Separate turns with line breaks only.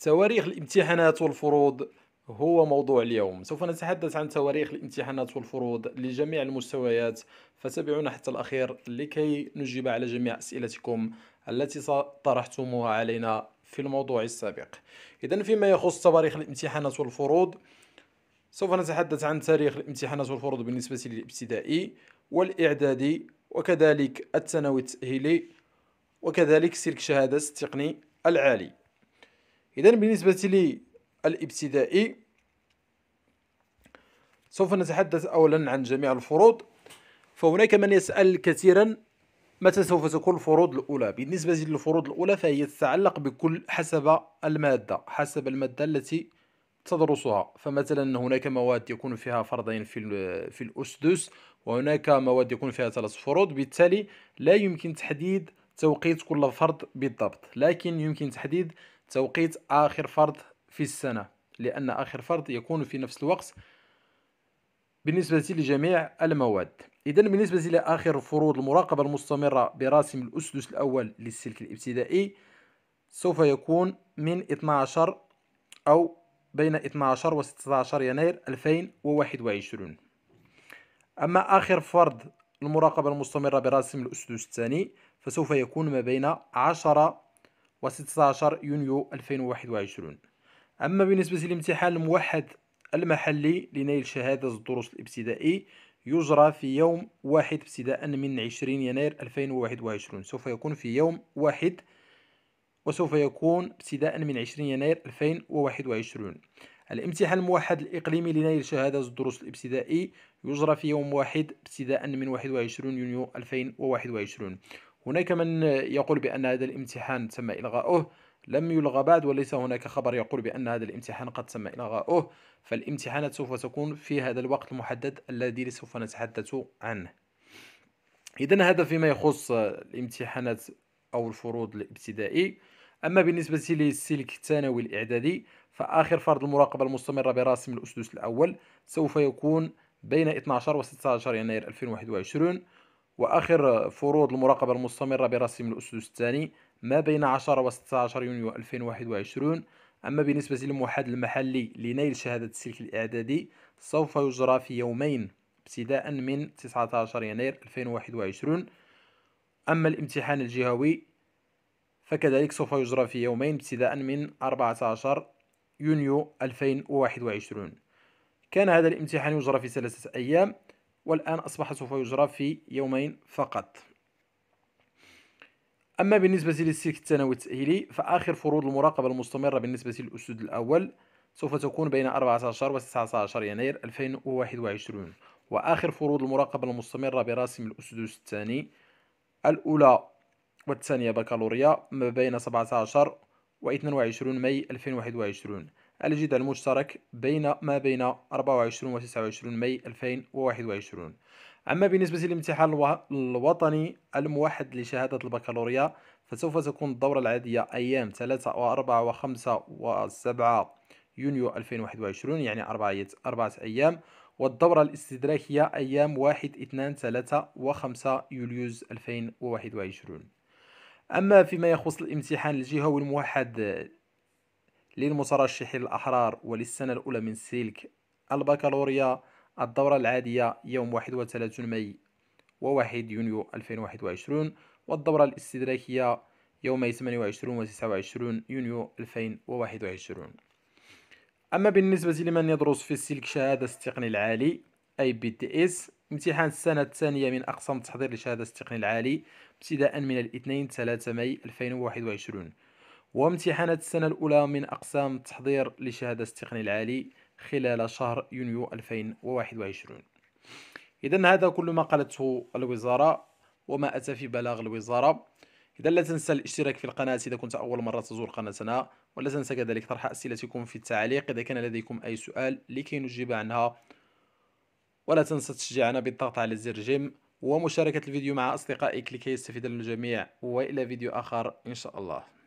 تواريخ الامتحانات والفروض هو موضوع اليوم سوف نتحدث عن تواريخ الامتحانات والفروض لجميع المستويات فتابعونا حتى الأخير لكي نجيب على جميع أسئلتكم التي طرحتموها علينا في الموضوع السابق إذا فيما يخص تواريخ الامتحانات والفروض سوف نتحدث عن تاريخ الامتحانات والفروض بالنسبة للابتدائي والإعدادي وكذلك الثانوي التأهيلي وكذلك سلك شهادة التقني العالي إذا بالنسبة لي الابتدائي سوف نتحدث أولا عن جميع الفروض فهناك من يسأل كثيرا متى سوف تكون الفروض الأولى بالنسبة للفروض الأولى فهي تتعلق بكل حسب المادة حسب المادة التي تدرسها فمثلا هناك مواد يكون فيها فرضين في في الأسدس وهناك مواد يكون فيها ثلاث فروض بالتالي لا يمكن تحديد توقيت كل فرض بالضبط لكن يمكن تحديد توقيت آخر فرض في السنة لأن آخر فرض يكون في نفس الوقت بالنسبة لجميع المواد إذا بالنسبة إلى آخر فروض المراقبة المستمرة براسم الأسدس الأول للسلك الابتدائي سوف يكون من 12 أو بين 12 و 16 يناير 2021 أما آخر فرض المراقبة المستمرة براسم الأسدس الثاني فسوف يكون ما بين 10 و16 يونيو 2021 أما بالنسبة للامتحان الموحد المحلي لنيل شهادة الدروس الابتدائي يجرى في يوم واحد ابتداء من 20 يناير 2021 سوف يكون في يوم واحد وسوف يكون ابتداء من 20 يناير 2021 الامتحان الموحد الإقليمي لنيل شهادة الدروس الابتدائي يجرى في يوم واحد ابتداء من 21 يونيو 2021 هناك من يقول بأن هذا الامتحان تم إلغاؤه لم يلغى بعد وليس هناك خبر يقول بأن هذا الامتحان قد تم إلغاؤه فالامتحانات سوف تكون في هذا الوقت المحدد الذي سوف نتحدث عنه إذا هذا فيما يخص الامتحانات أو الفروض الابتدائي أما بالنسبة للسلك الثانوي الإعدادي فآخر فرض المراقبة المستمرة براسم الأسدس الأول سوف يكون بين 12 و 16 يناير 2021 وآخر فروض المراقبة المستمرة برسم الأسس الثاني ما بين 10 و 16 يونيو 2021 أما بالنسبة للموحد المحلي لنيل شهادة السلك الإعدادي سوف يجرى في يومين ابتداء من 19 يناير 2021 أما الامتحان الجهوي فكذلك سوف يجرى في يومين ابتداء من 14 يونيو 2021 كان هذا الامتحان يجرى في ثلاثة أيام والآن أصبح سوف يجرى في يومين فقط أما بالنسبة للسلك الثانوي التأهيلي فآخر فروض المراقبة المستمرة بالنسبة للأسود الأول سوف تكون بين 14 و 19 يناير 2021 وآخر فروض المراقبة المستمرة براسم الأسدس الثاني الأولى والثانية بكالوريا ما بين 17 و 22 ماي 2021 الجدل المشترك بين ما بين 24 و 29 ماي 2021 أما بالنسبة للامتحان الوطني الموحد لشهادة البكالوريا فسوف تكون الدورة العادية أيام 3 و4 و5 و7 يونيو 2021 يعني أربعة أربعة أيام والدورة الاستدراكية أيام 1 2 3 و5 يوليوز 2021 أما فيما يخص الامتحان الجهوي الموحد للمترشحين الأحرار وللسنة الأولى من سلك البكالوريا الدورة العادية يوم 31 ماي و1 يونيو 2021 والدورة الاستدراكية يومي 28 و 29 يونيو 2021 أما بالنسبة لمن يدرس في السلك شهادة التقني العالي أي بي تي إس امتحان السنة الثانية من أقسام التحضير لشهادة التقني العالي ابتداء من الاثنين 3 ماي 2021 وامتحانات السنة الأولى من أقسام التحضير لشهادة التقني العالي خلال شهر يونيو 2021 إذا هذا كل ما قالته الوزارة وما أتى في بلاغ الوزارة إذا لا تنسى الاشتراك في القناة إذا كنت أول مرة تزور قناتنا ولا تنسى كذلك طرح أسئلتكم في التعليق إذا كان لديكم أي سؤال لكي نجيب عنها ولا تنسى تشجيعنا بالضغط على زر جيم ومشاركة الفيديو مع أصدقائك لكي يستفيد الجميع وإلى فيديو آخر إن شاء الله